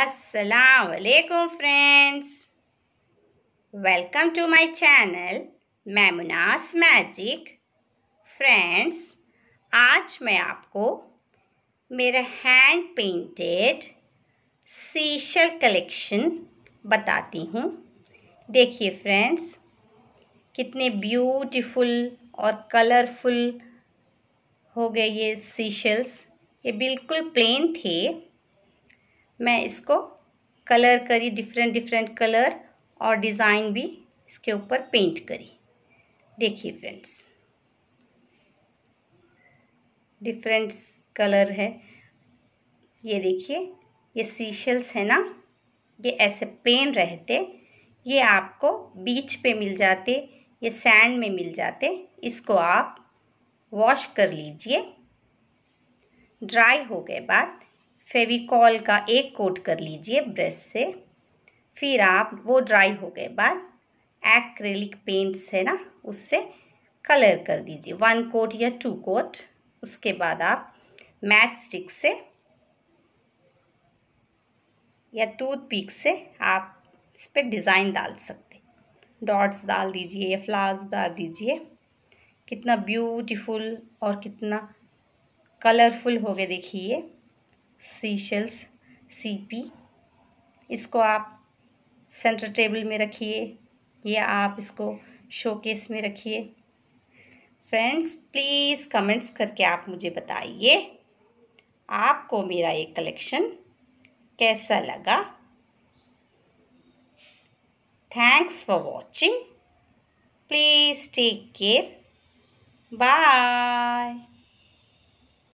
Assalamualaikum friends welcome to my channel Maimuna's magic friends आज मैं आपको मेरा हैंड पेंटेड सीशल कलेक्शन बताती हूँ देखिए फ्रेंड्स कितने ब्यूटीफुल और कलरफुल हो गए ये सीशल्स ये बिल्कुल प्लेन थे मैं इसको कलर करी डिफरेंट डिफरेंट कलर और डिज़ाइन भी इसके ऊपर पेंट करी देखिए फ्रेंड्स डिफरेंट कलर है ये देखिए ये सीशल्स है ना ये ऐसे पेन रहते ये आपको बीच पे मिल जाते ये सैंड में मिल जाते इसको आप वॉश कर लीजिए ड्राई हो गए बाद फेविकॉल का एक कोट कर लीजिए ब्रश से फिर आप वो ड्राई हो गए बाद एक्रेलिक पेंट्स है ना उससे कलर कर दीजिए वन कोट या टू कोट उसके बाद आप मैच स्टिक से या टूथ पिक से आप इस पर डिज़ाइन डाल सकते डॉट्स डाल दीजिए या फ्लावर्स डाल दीजिए कितना ब्यूटीफुल और कितना कलरफुल हो गए देखिए सीशल्स सीपी इसको आप सेंटर टेबल में रखिए या आप इसको शोकेस में रखिए फ्रेंड्स प्लीज़ कमेंट्स करके आप मुझे बताइए आपको मेरा ये कलेक्शन कैसा लगा thanks for watching please take care bye